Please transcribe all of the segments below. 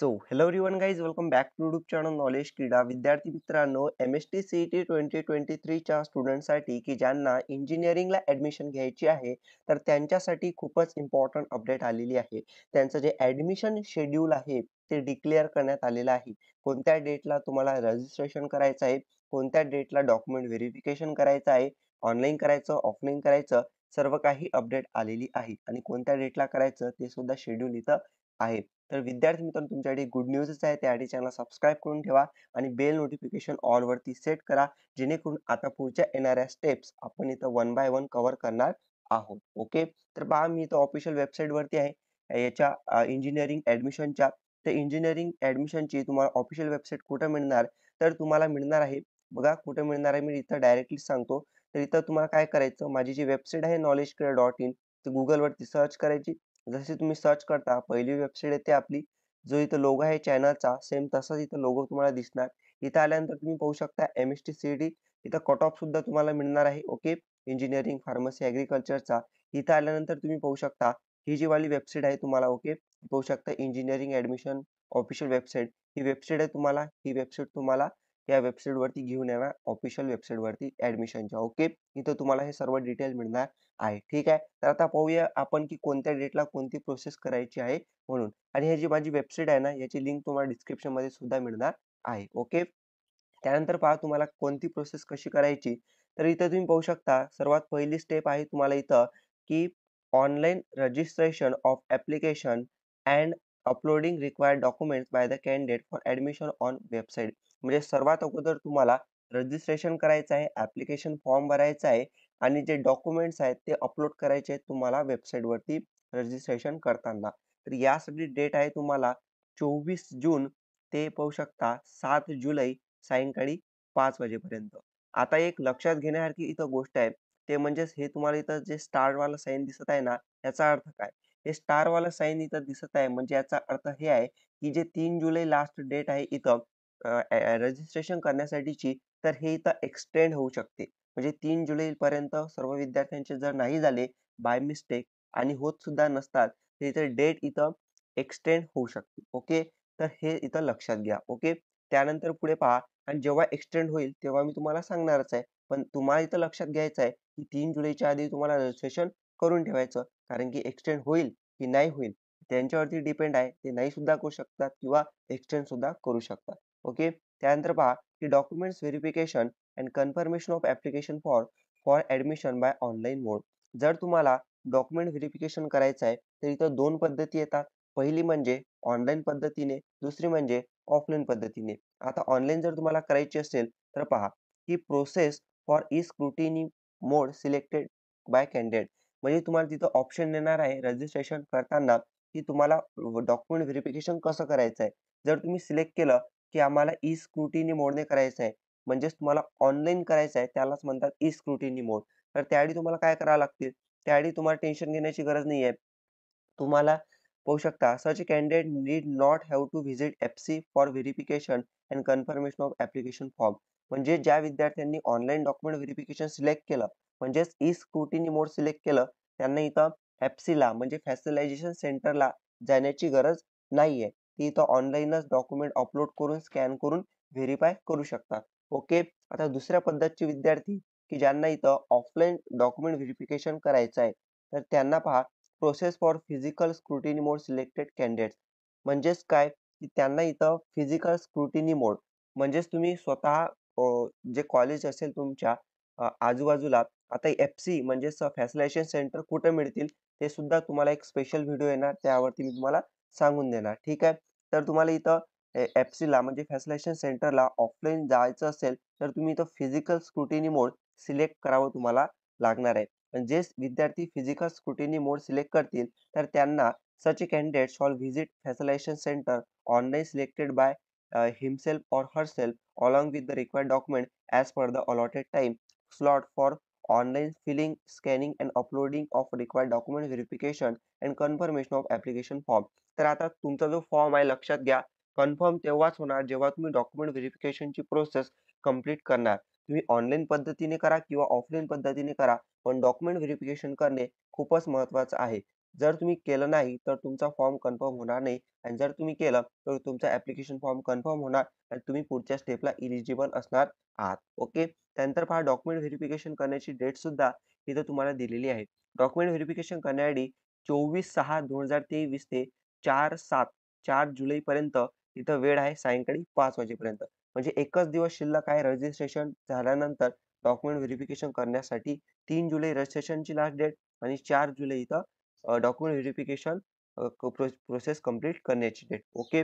So hello रिवन guys welcome back to YouTube channel knowledge क्रीडा विद्यार्थी मित्रांनो M S T C T twenty twenty थ्रीच्या स्टुडंटसाठी की ज्यांना इंजिनिअरिंगला ॲडमिशन घ्यायची आहे तर त्यांच्यासाठी खूपच इम्पॉर्टंट अपडेट आलेली आहे त्यांचं जे ॲडमिशन शेड्यूल आहे ते डिक्लेअर करण्यात आलेलं आहे कोणत्या डेटला तुम्हाला रजिस्ट्रेशन करायचं आहे कोणत्या डेटला डॉक्युमेंट व्हेरिफिकेशन करायचं आहे ऑनलाईन करायचं ऑफलाईन करायचं सर्व काही अपडेट आलेली आहे आणि कोणत्या डेटला करायचं ते सुद्धा शेड्यूल इथं आहे तर विद्यार्थी मित्रांनो तुमच्यासाठी गुड न्यूजच आहे त्यासाठी चॅनल सबस्क्राईब करून ठेवा आणि बेल नोटिफिकेशन ऑलवरती सेट करा जेणेकरून आता पुढच्या येणाऱ्या स्टेप्स आपण इथं वन बाय वन कव्हर करणार आहोत ओके तर पहा मी इथं ऑफिशियल वेबसाईटवरती आहे याच्या इंजिनिअरिंग ॲडमिशनच्या तर इंजिनिअरिंग ॲडमिशनची तुम्हाला ऑफिशियल वेबसाईट कुठं मिळणार तर तुम्हाला मिळणार आहे बघा कुठं मिळणार आहे मी इथं डायरेक्टली सांगतो तर इथं तुम्हाला काय करायचं माझी जी वेबसाईट आहे नॉलेज केअर डॉट इन तर गुगलवरती सर्च करायची जसे तुम्ही सर्च करता पहिली वेबसाईट येते आपली जो इथं लोगो आहे चॅनलचा सेम तसाच इथं लोगो तुम्हाला दिसणार इथं आल्यानंतर तुम्ही पाहू शकता M S T C D इथं कट ऑफ सुद्धा तुम्हाला मिळणार आहे ओके इंजिनिअरिंग फार्मसी ऍग्रीकल्चरचा इथं आल्यानंतर तुम्ही पाहू शकता ही जी वाली वेबसाईट आहे तुम्हाला ओके पाहू शकता इंजिनिअरिंग ऍडमिशन ऑफिशियल वेबसाईट ही वेबसाईट आहे तुम्हाला ही वेबसाईट तुम्हाला या वरती घेऊन येणार ऑफिशियल वेबसाईटवरती ॲडमिशनच्या ओके इथं तुम्हाला हे सर्व डिटेल मिळणार आहे ठीक आहे तर आता पाहूया आपण की कोणत्या डेटला कोणती प्रोसेस करायची आहे म्हणून आणि हे जी माझी वेबसाईट आहे ना याची लिंक तुम्हाला डिस्क्रिप्शन मध्ये सुद्धा मिळणार आहे ओके त्यानंतर पहा तुम्हाला कोणती प्रोसेस कशी करायची तर इथं तुम्ही पाहू शकता सर्वात पहिली स्टेप आहे तुम्हाला इथं की online registration of application and uploading required documents by the candidate for admission on website म्हणजे सर्वात अगोदर तुम्हाला रजिस्ट्रेशन करायचं आहे ऍप्लिकेशन फॉर्म भरायचा आहे आणि जे डॉक्युमेंट्स आहेत ते अपलोड करायचे आहेत तुम्हाला वेबसाईटवरती रजिस्ट्रेशन करताना तर यासाठी डेट आहे तुम्हाला चोवीस जून ते पाहू शकता सात जुलै सायंकाळी पाच वाजेपर्यंत आता एक लक्षात घेण्यासारखी इथं गोष्ट आहे ते म्हणजेच हे तुम्हाला इथं जे वाल साईन दिसत आहे ना याचा अर्थ काय हे स्टार वाला साईन इथं दिसत आहे म्हणजे याचा अर्थ हे आहे की जे तीन जुलै लास्ट डेट आहे इथं रजिस्ट्रेशन करण्यासाठीची तर हे इथं एक्सटेंड होऊ शकते म्हणजे तीन जुलैपर्यंत सर्व विद्यार्थ्यांचे जर नाही झाले बाय मिस्टेक आणि होत सुद्धा नसतात तर इथं डेट इथं एक्सटेंड होऊ शकते ओके तर हे इथं लक्षात घ्या ओके त्यानंतर पुढे पहा आणि जेव्हा एक्सटेंड होईल तेव्हा मी तुम्हाला सांगणारच आहे पण तुम्हाला इथं लक्षात घ्यायचं आहे की तीन जुलैच्या आधी तुम्हाला रजिस्ट्रेशन करून ठेवायचं कारण की एक्सटेंड होईल की नाही होईल त्यांच्यावरती डिपेंड आहे ते नाही सुद्धा करू शकतात किंवा एक्सटेंड सुद्धा करू शकतात ओके त्यानंतर पहा की documents verification and confirmation of application for for admission by online mode जर तुम्हाला डॉक्युमेंट व्हेरिफिकेशन करायचं आहे तर इथं दोन पद्धती येतात पहिली म्हणजे ऑनलाईन पद्धतीने दुसरी म्हणजे ऑफलाईन पद्धतीने आता ऑनलाईन जर तुम्हाला करायची असेल तर पहा की process for E scrutiny mode selected by candidate म्हणजे तुम्हाला तिथं ऑप्शन देणार आहे रजिस्ट्रेशन करताना की तुम्हाला डॉक्युमेंट व्हेरिफिकेशन कसं करायचं आहे जर तुम्ही सिलेक्ट केलं की आम्हाला ई स्क्रुटिनी मोडने करायचं आहे म्हणजेच तुम्हाला ऑनलाईन करायचं आहे त्यालाच म्हणतात ई स्क्रुटिनी मोड तर त्याआधी तुम्हाला काय करावं लागतील त्याआधी तुम्हाला टेन्शन घेण्याची गरज नाही आहे तुम्हाला पाहू शकता such candidate need not have to visit F C for verification and confirmation of application form म्हणजे ज्या विद्यार्थ्यांनी ऑनलाईन डॉक्युमेंट व्हेरिफिकेशन सिलेक्ट केलं म्हणजेच ई स्क्रुटिनी मोड सिलेक्ट केलं त्यांना इथं एफ सीला म्हणजे फॅसिलायझेशन सेंटरला जाण्याची गरज नाही आहे ती इथं ऑनलाईनच डॉक्युमेंट अपलोड करून स्कॅन करून व्हेरीफाय करू शकतात ओके आता दुसऱ्या पद्धतीचे विद्यार्थी की ज्यांना इथं ऑफलाईन डॉक्युमेंट व्हेरिफिकेशन करायचं आहे तर त्यांना पहा process for physical scrutiny mode selected candidate म्हणजेच काय की त्यांना इथं फिजिकल स्क्रुटिनी मोड म्हणजेच तुम्ही स्वतः जे कॉलेज असेल तुमच्या आजूबाजूला आता एफ सी म्हणजेच फॅसिलेशन सेंटर कुठे मिळतील ते सुद्धा तुम्हाला एक स्पेशल व्हिडिओ येणार त्यावरती मी तुम्हाला सांगून देणार ठीक आहे तर तुम्हाला इथं म्हणजे ला म्हणजे फॅसिलेशन सेंटरला ऑफलाईन जायचं असेल तर तुम्ही इथं फिजिकल स्क्रुटिनी मोड सिलेक्ट करावं तुम्हाला लागणार आहे जे विद्यार्थी फिजिकल स्क्रुटिनी मोड सिलेक्ट करतील तर त्यांना such a candidate shall visit facilitation centre online selected by himself or herself along with the required document as per the allotted time slot for online filling, scanning and uploading of required document verification and confirmation of application form तर आता तुमचा जो form आहे लक्षात घ्या confirm तेव्हाच होणार जेव्हा तुम्ही डॉक्युमेंट व्हेरिफिकेशनची प्रोसेस कंप्लीट करणार तुम्ही ऑनलाईन पद्धतीने करा किंवा ऑफलाईन पद्धतीने करा पण डॉक्युमेंट व्हेरिफिकेशन करणे खूपच महत्त्वाचं आहे जर तुम्ही केलं नाही तर तुमचा फॉर्म कन्फर्म होणार नाही आणि जर तुम्ही केलं तर तुमचा ऍप्लिकेशन फॉर्म कन्फर्म होणार आणि तुम्ही पुढच्या स्टेपला इलिजिबल असणार आहात ओके त्यानंतर पहा डॉक्युमेंट व्हेरिफिकेशन करण्याची डेट सुद्धा इथं तुम्हाला दिलेली आहे डॉक्युमेंट व्हेरिफिकेशन करण्यासाठी चोवीस सहा दोन हजार तेवीस ते चार सात चार जुलैपर्यंत इथं वेळ आहे सायंकाळी पाच वाजेपर्यंत म्हणजे एकच दिवस शिल्लक आहे रजिस्ट्रेशन झाल्यानंतर डॉक्युमेंट व्हेरिफिकेशन करण्यासाठी तीन जुलै रजिस्ट्रेशनची लास्ट डेट आणि चार जुलै इथं डॉक्युमेंट व्हेरिफिकेशन प्रोसेस कंप्लीट करण्याची डेट ओके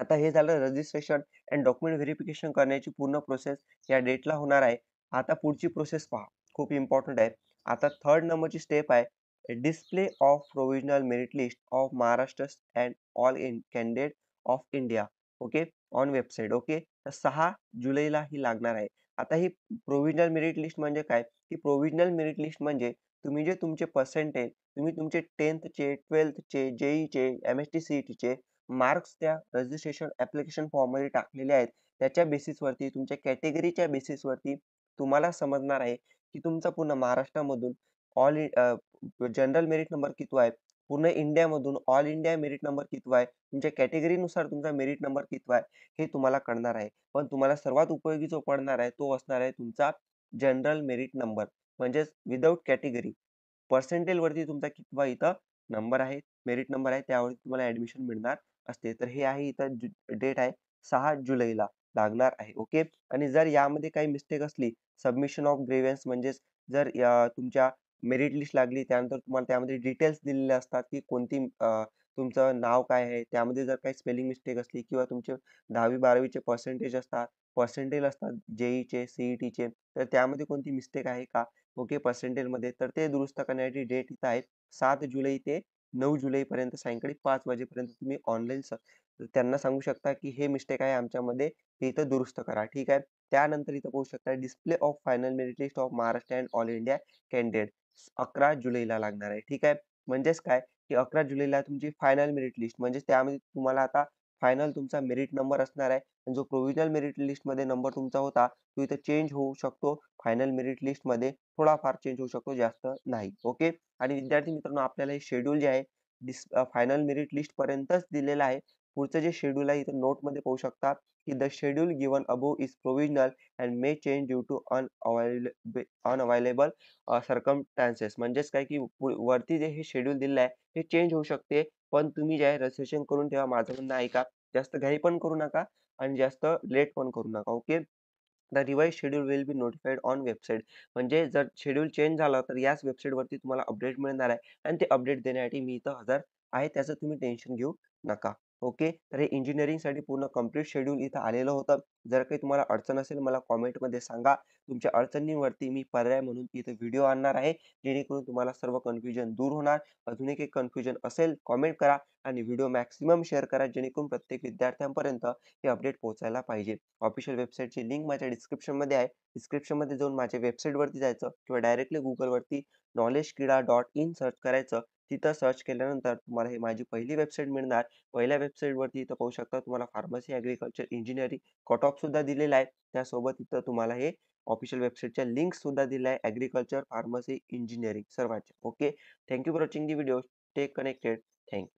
आता हे झालं रजिस्ट्रेशन अँड डॉक्युमेंट व्हेरिफिकेशन करण्याची पूर्ण प्रोसेस या डेटला होणार आहे आता पुढची प्रोसेस पहा खूप इम्पॉर्टंट आहे आता थर्ड नंबरची स्टेप आहे display of provisional merit list of Maharashtra and all in candidate of India okay on website okay तर सहा जुलैला ही लागणार आहे आता ही प्रोविजनल मेरिट लिस्ट म्हणजे काय ही प्रोविजनल मेरिट लिस्ट म्हणजे तुम्ही जे तुमचे पर्सेंटेज तुम्ही तुमचे टेन्थचे ट्वेल्थचे जेईचे M S T C E टीचे मार्क्स त्या रजिस्ट्रेशन ॲप्लिकेशन फॉर्ममध्ये टाकलेले आहेत त्याच्या बेसिसवरती तुमच्या कॅटेगरीच्या बेसिसवरती तुम्हाला समजणार आहे की तुमचा पूर्ण महाराष्ट्रामधून ऑल जनरल मेरिट नंबर किती आहे पूर्ण इंडियामधून ऑल इंडिया मेरिट नंबर किती आहे तुमच्या कॅटेगरीनुसार तुमचा मेरिट नंबर किती आहे हे तुम्हाला कळणार आहे पण तुम्हाला सर्वात उपयोगी जो पडणार आहे तो असणार आहे तुमचा जनरल मेरिट नंबर म्हणजेच विदाऊट कॅटेगरी पर्सेंटेजवरती तुमचा कितवा इथं नंबर आहे मेरिट नंबर आहे त्यावरती तुम्हाला ॲडमिशन मिळणार असते तर हे आहे इथं डेट आहे सहा जुलैला लागणार आहे ओके आणि जर यामध्ये काही मिस्टेक असली सबमिशन ऑफ ग्रेव्हन्स म्हणजेच जर तुमच्या मेरिट लिस्ट लागली त्यानंतर तुम्हाला त्यामध्ये डिटेल्स दिलेले असतात की कोणती तुमचं नाव काय आहे त्यामध्ये जर काही स्पेलिंग मिस्टेक असली किंवा तुमचे दहावी बारावीचे पर्सेंटेज असतात पर्सेंटेज असतात जेईचे e सीईटीचे e तर त्यामध्ये कोणती मिस्टेक आहे का ओके पर्सेंटेजमध्ये तर ते दुरुस्त करण्याची डेट इथं आहे सात जुलै ते नऊ पर्यंत सायंकाळी पाच वाजेपर्यंत तुम्ही ऑनलाईन त्यांना सांगू शकता की हे मिस्टेक आहे आमच्यामध्ये इथं दुरुस्त करा ठीक आहे त्यानंतर इथं पाहू शकता display of final merit list of Maharashtra and all India candidate अकरा जुलैला लागणार आहे ठीक आहे म्हणजेच काय की अकरा जुलैला तुमची फायनल मेरिट लिस्ट म्हणजे त्यामध्ये तुम्हाला आता फायनल तुमचा मेरिट नंबर असणार आहे जो प्रोव्हिजनल मेरिट लिस्टमध्ये नंबर तुमचा होता तो इथं चेंज होऊ शकतो फायनल मेरिट लिस्टमध्ये थोडाफार चेंज होऊ शकतो जास्त नाही ओके आणि विद्यार्थी मित्रांनो आपल्याला हे शेड्यूल जे आहे डिस फायनल मेरिट लिस्ट पर्यंतच दिलेलं आहे पुढचं जे शेड्यूल आहे इथं नोटमध्ये पाहू शकता की the schedule given above is provisional and may change due to अन ऑन सरकम चान्सेस म्हणजेच काय की वरती जे हे शेड्यूल दिलेलं आहे हे चेंज होऊ शकते पण तुम्ही जे आहे रजिस्ट्रेशन करून ठेवा. माझं म्हणणं ऐका. जास्त घाई पण करू नका आणि जास्त लेट पण करू नका. Okay. The revised schedule will be notified on website. म्हणजे जर शेड्यूल चेंज झाला तर याच वेबसाईटवरती तुम्हाला अपडेट मिळणार आहे आणि ते अपडेट देण्यासाठी मी इथं हजर आहे. त्याचं तुम्ही टेन्शन घेऊ नका. ओके तर हे इंजिनिअरिंगसाठी पूर्ण कंप्लीट शेड्यूल इथं आलेलं होतं जर काही तुम्हाला अडचण असेल मला कॉमेंटमध्ये सांगा तुमच्या अडचणींवरती मी पर्याय म्हणून इथे व्हिडिओ आणणार आहे जेणेकरून तुम्हाला सर्व कन्फ्युजन दूर होणार अजून एक कन्फ्युजन असेल कॉमेंट करा आणि व्हिडिओ मॅक्सिमम शेअर करा जेणेकरून प्रत्येक विद्यार्थ्यांपर्यंत हे अपडेट पोहोचायला पाहिजे ऑफिशियल वेबसाईटची लिंक माझ्या डिस्क्रिप्शनमध्ये आहे डिस्क्रिप्शनमध्ये जाऊन माझ्या वेबसाईटवरती जायचं किंवा डायरेक्टली गुगलवरती नॉलेज किडा डॉट इन सर्च करायचं तिथं सर्च केल्यानंतर तुम्हाला हे माझी पहिली वेबसाईट मिळणार पहिल्या वेबसाईटवरती इथं पाहू शकता तुम्हाला pharmacy agriculture engineering cut off सुद्धा दिलेला आहे त्यासोबत इथं तुम्हाला हे ऑफिशियल वेबसाईटच्या लिंक सुद्धा दिल्या आहे ॲग्रिकल्चर फार्मसी इंजिनिअरिंग सर्वांचे okay thank you for watching the video stay connected thank you